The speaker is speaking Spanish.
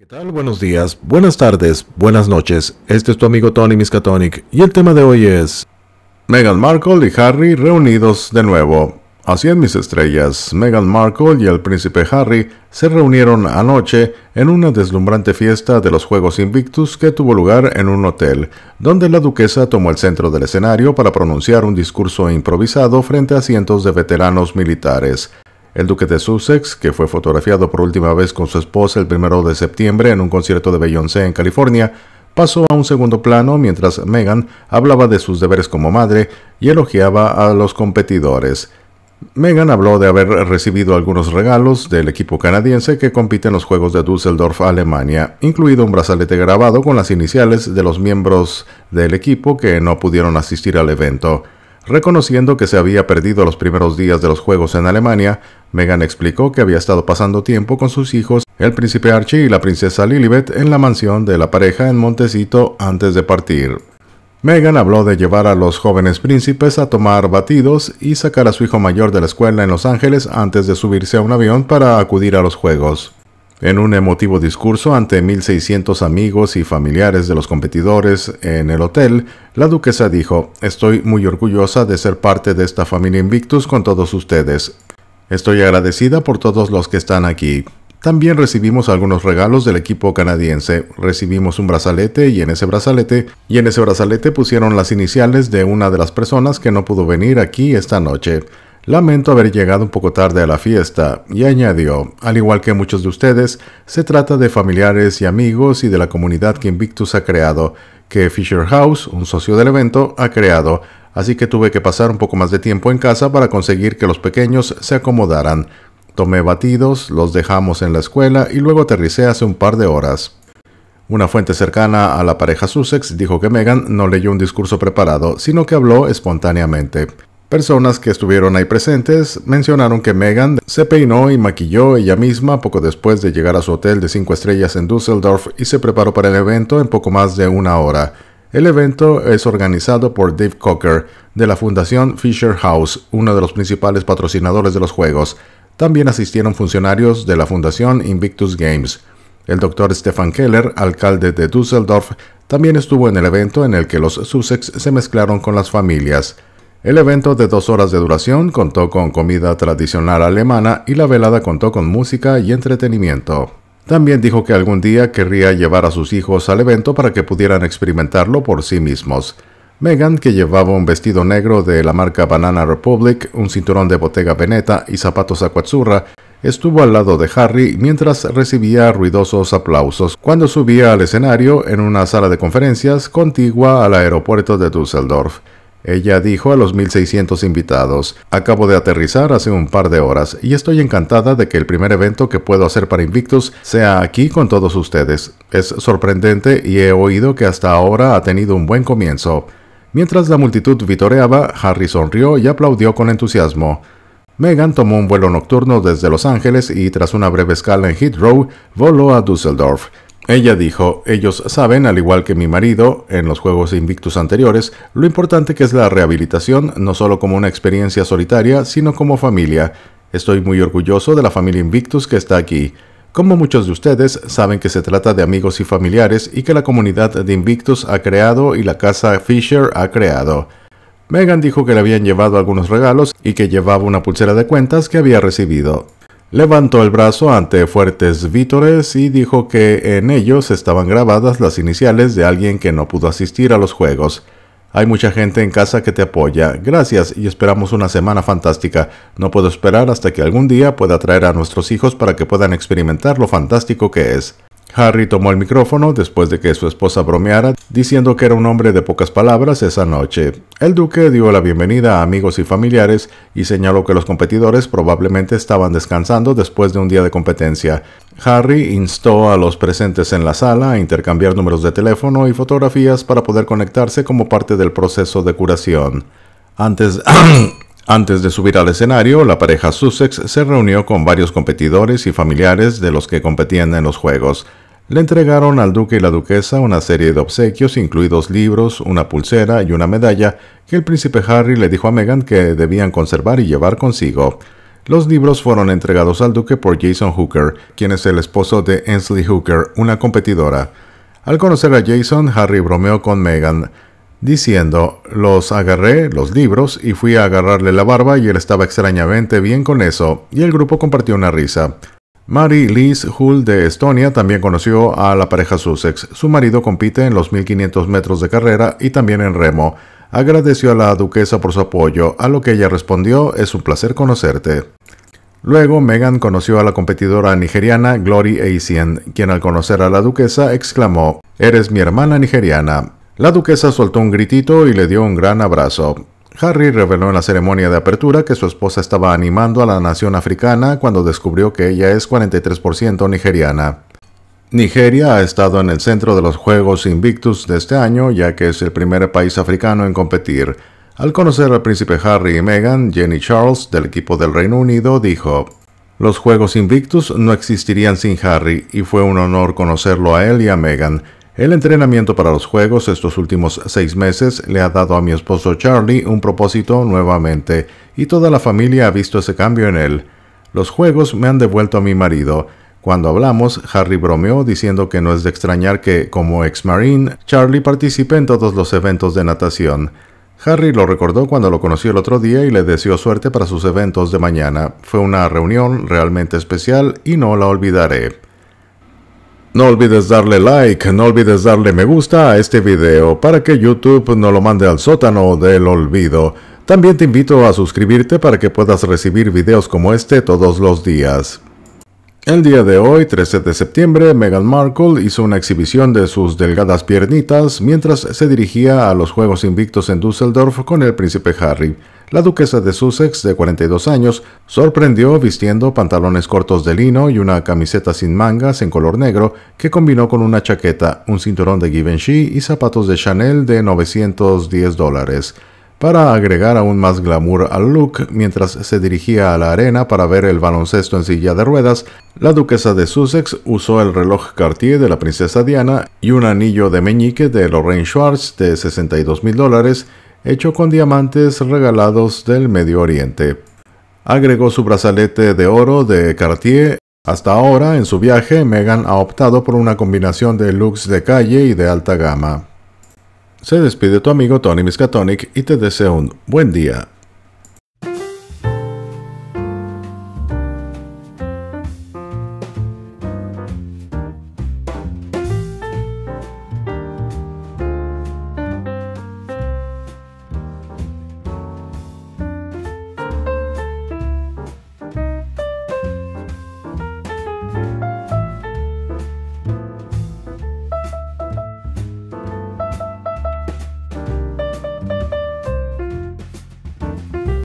¿Qué tal? Buenos días, buenas tardes, buenas noches. Este es tu amigo Tony Miskatonic y el tema de hoy es Meghan Markle y Harry reunidos de nuevo. Así en mis estrellas. Meghan Markle y el príncipe Harry se reunieron anoche en una deslumbrante fiesta de los Juegos Invictus que tuvo lugar en un hotel, donde la duquesa tomó el centro del escenario para pronunciar un discurso improvisado frente a cientos de veteranos militares. El duque de Sussex, que fue fotografiado por última vez con su esposa el 1 de septiembre en un concierto de Beyoncé en California, pasó a un segundo plano mientras Meghan hablaba de sus deberes como madre y elogiaba a los competidores. Meghan habló de haber recibido algunos regalos del equipo canadiense que compite en los Juegos de Düsseldorf, Alemania, incluido un brazalete grabado con las iniciales de los miembros del equipo que no pudieron asistir al evento. Reconociendo que se había perdido los primeros días de los Juegos en Alemania, Meghan explicó que había estado pasando tiempo con sus hijos, el príncipe Archie y la princesa Lilibet, en la mansión de la pareja en Montecito antes de partir. Meghan habló de llevar a los jóvenes príncipes a tomar batidos y sacar a su hijo mayor de la escuela en Los Ángeles antes de subirse a un avión para acudir a los Juegos. En un emotivo discurso ante 1.600 amigos y familiares de los competidores en el hotel, la duquesa dijo, Estoy muy orgullosa de ser parte de esta familia Invictus con todos ustedes. Estoy agradecida por todos los que están aquí. También recibimos algunos regalos del equipo canadiense. Recibimos un brazalete y en ese brazalete y en ese brazalete pusieron las iniciales de una de las personas que no pudo venir aquí esta noche. Lamento haber llegado un poco tarde a la fiesta, y añadió, al igual que muchos de ustedes, se trata de familiares y amigos y de la comunidad que Invictus ha creado, que Fisher House, un socio del evento, ha creado, así que tuve que pasar un poco más de tiempo en casa para conseguir que los pequeños se acomodaran. Tomé batidos, los dejamos en la escuela y luego aterricé hace un par de horas. Una fuente cercana a la pareja Sussex dijo que Megan no leyó un discurso preparado, sino que habló espontáneamente. Personas que estuvieron ahí presentes mencionaron que Megan se peinó y maquilló ella misma poco después de llegar a su hotel de 5 estrellas en Düsseldorf y se preparó para el evento en poco más de una hora. El evento es organizado por Dave Cocker de la Fundación Fisher House, uno de los principales patrocinadores de los Juegos. También asistieron funcionarios de la Fundación Invictus Games. El doctor Stefan Keller, alcalde de Düsseldorf, también estuvo en el evento en el que los Sussex se mezclaron con las familias. El evento de dos horas de duración contó con comida tradicional alemana y la velada contó con música y entretenimiento. También dijo que algún día querría llevar a sus hijos al evento para que pudieran experimentarlo por sí mismos. Megan, que llevaba un vestido negro de la marca Banana Republic, un cinturón de Bottega Veneta y zapatos a acuazzurra, estuvo al lado de Harry mientras recibía ruidosos aplausos cuando subía al escenario en una sala de conferencias contigua al aeropuerto de Düsseldorf. Ella dijo a los 1.600 invitados, acabo de aterrizar hace un par de horas y estoy encantada de que el primer evento que puedo hacer para Invictus sea aquí con todos ustedes. Es sorprendente y he oído que hasta ahora ha tenido un buen comienzo. Mientras la multitud vitoreaba, Harry sonrió y aplaudió con entusiasmo. Megan tomó un vuelo nocturno desde Los Ángeles y tras una breve escala en Heathrow, voló a Düsseldorf. Ella dijo, ellos saben, al igual que mi marido, en los Juegos Invictus anteriores, lo importante que es la rehabilitación, no solo como una experiencia solitaria, sino como familia. Estoy muy orgulloso de la familia Invictus que está aquí. Como muchos de ustedes saben que se trata de amigos y familiares y que la comunidad de Invictus ha creado y la casa Fisher ha creado. Megan dijo que le habían llevado algunos regalos y que llevaba una pulsera de cuentas que había recibido. Levantó el brazo ante fuertes vítores y dijo que en ellos estaban grabadas las iniciales de alguien que no pudo asistir a los juegos. Hay mucha gente en casa que te apoya. Gracias y esperamos una semana fantástica. No puedo esperar hasta que algún día pueda traer a nuestros hijos para que puedan experimentar lo fantástico que es. Harry tomó el micrófono después de que su esposa bromeara, diciendo que era un hombre de pocas palabras esa noche. El duque dio la bienvenida a amigos y familiares y señaló que los competidores probablemente estaban descansando después de un día de competencia. Harry instó a los presentes en la sala a intercambiar números de teléfono y fotografías para poder conectarse como parte del proceso de curación. Antes Antes de subir al escenario, la pareja Sussex se reunió con varios competidores y familiares de los que competían en los Juegos. Le entregaron al duque y la duquesa una serie de obsequios, incluidos libros, una pulsera y una medalla que el príncipe Harry le dijo a Meghan que debían conservar y llevar consigo. Los libros fueron entregados al duque por Jason Hooker, quien es el esposo de Ainsley Hooker, una competidora. Al conocer a Jason, Harry bromeó con Meghan diciendo, los agarré, los libros, y fui a agarrarle la barba y él estaba extrañamente bien con eso, y el grupo compartió una risa. Mary Liz Hull de Estonia también conoció a la pareja Sussex. Su marido compite en los 1500 metros de carrera y también en remo. Agradeció a la duquesa por su apoyo, a lo que ella respondió, es un placer conocerte. Luego, Megan conoció a la competidora nigeriana Glory Asien, quien al conocer a la duquesa exclamó, Eres mi hermana nigeriana. La duquesa soltó un gritito y le dio un gran abrazo. Harry reveló en la ceremonia de apertura que su esposa estaba animando a la nación africana cuando descubrió que ella es 43% nigeriana. Nigeria ha estado en el centro de los Juegos Invictus de este año, ya que es el primer país africano en competir. Al conocer al príncipe Harry y Meghan, Jenny Charles, del equipo del Reino Unido, dijo, Los Juegos Invictus no existirían sin Harry, y fue un honor conocerlo a él y a Meghan. El entrenamiento para los juegos estos últimos seis meses le ha dado a mi esposo Charlie un propósito nuevamente y toda la familia ha visto ese cambio en él. Los juegos me han devuelto a mi marido. Cuando hablamos, Harry bromeó diciendo que no es de extrañar que, como ex marine, Charlie participe en todos los eventos de natación. Harry lo recordó cuando lo conoció el otro día y le deseó suerte para sus eventos de mañana. Fue una reunión realmente especial y no la olvidaré. No olvides darle like, no olvides darle me gusta a este video para que YouTube no lo mande al sótano del olvido. También te invito a suscribirte para que puedas recibir videos como este todos los días. El día de hoy, 13 de septiembre, Meghan Markle hizo una exhibición de sus delgadas piernitas mientras se dirigía a los Juegos Invictos en Düsseldorf con el príncipe Harry. La duquesa de Sussex, de 42 años, sorprendió vistiendo pantalones cortos de lino y una camiseta sin mangas en color negro que combinó con una chaqueta, un cinturón de Givenchy y zapatos de Chanel de 910 dólares. Para agregar aún más glamour al look, mientras se dirigía a la arena para ver el baloncesto en silla de ruedas, la duquesa de Sussex usó el reloj Cartier de la princesa Diana y un anillo de meñique de Lorraine Schwartz de 62 mil dólares hecho con diamantes regalados del Medio Oriente. Agregó su brazalete de oro de Cartier. Hasta ahora, en su viaje, Megan ha optado por una combinación de looks de calle y de alta gama. Se despide tu amigo Tony Miskatonic y te deseo un buen día.